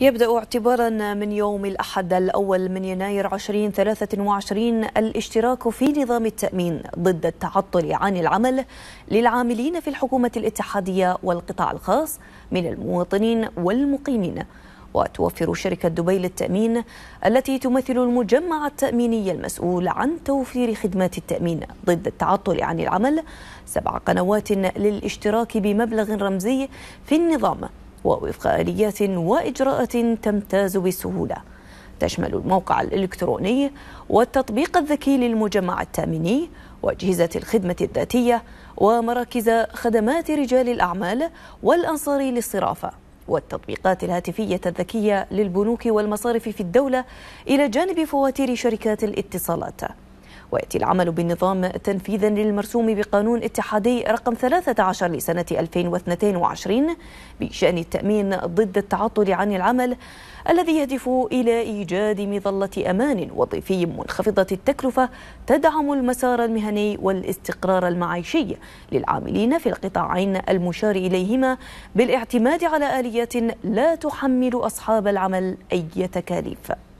يبدأ اعتبارا من يوم الأحد الأول من يناير 2023 الاشتراك في نظام التأمين ضد التعطل عن العمل للعاملين في الحكومة الاتحادية والقطاع الخاص من المواطنين والمقيمين وتوفر شركة دبي للتأمين التي تمثل المجمع التأميني المسؤول عن توفير خدمات التأمين ضد التعطل عن العمل سبع قنوات للاشتراك بمبلغ رمزي في النظام ووفق آليات وإجراءات تمتاز بسهولة تشمل الموقع الإلكتروني والتطبيق الذكي للمجمع التاميني وأجهزة الخدمة الذاتية ومراكز خدمات رجال الأعمال والأنصار للصرافة والتطبيقات الهاتفية الذكية للبنوك والمصارف في الدولة إلى جانب فواتير شركات الاتصالات ويأتي العمل بالنظام تنفيذا للمرسوم بقانون اتحادي رقم 13 لسنة 2022 بشأن التأمين ضد التعطل عن العمل الذي يهدف إلى إيجاد مظلة أمان وظيفي منخفضة التكلفة تدعم المسار المهني والاستقرار المعيشي للعاملين في القطاعين المشار إليهما بالاعتماد على آليات لا تحمل أصحاب العمل أي تكاليف